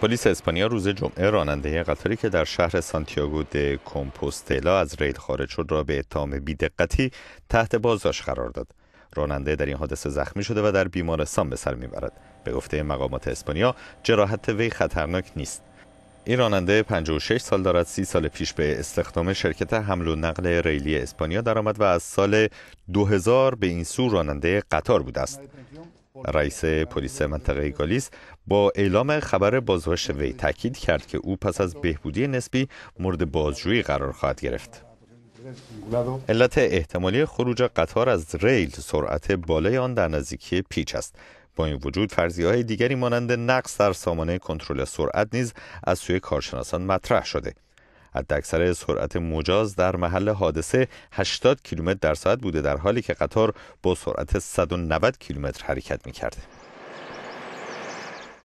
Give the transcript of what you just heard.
پلیس اسپانیا روز جمعه راننده قطاری که در شهر سانتیاگو د کمپوستلا از ریل خارج شد را به اتهام بیدقتی تحت بازداشت قرار داد. راننده در این حادثه زخمی شده و در بیمارستان به سر میبرد. به گفته مقامات اسپانیا جراحت وی خطرناک نیست. این راننده 56 سال دارد 30 سال پیش به استخدام شرکت حمل و نقل ریلی اسپانیا درآمد و از سال 2000 به این سو راننده قطار بوده است رئیس پلیس منطقه گالیس با اعلام خبر بازداشت وی تاکید کرد که او پس از بهبودی نسبی مورد بازجویی قرار خواهد گرفت علت احتمالی خروج قطار از ریل سرعت بالای آن در نزدیکی پیچ است با این وجود فرضیه های دیگری مانند نقص در سامانه کنترل سرعت نیز از سوی کارشناسان مطرح شده حداکثر سرعت مجاز در محل حادثه 80 کیلومتر در ساعت بوده در حالی که قطار با سرعت 190 کیلومتر حرکت میکرده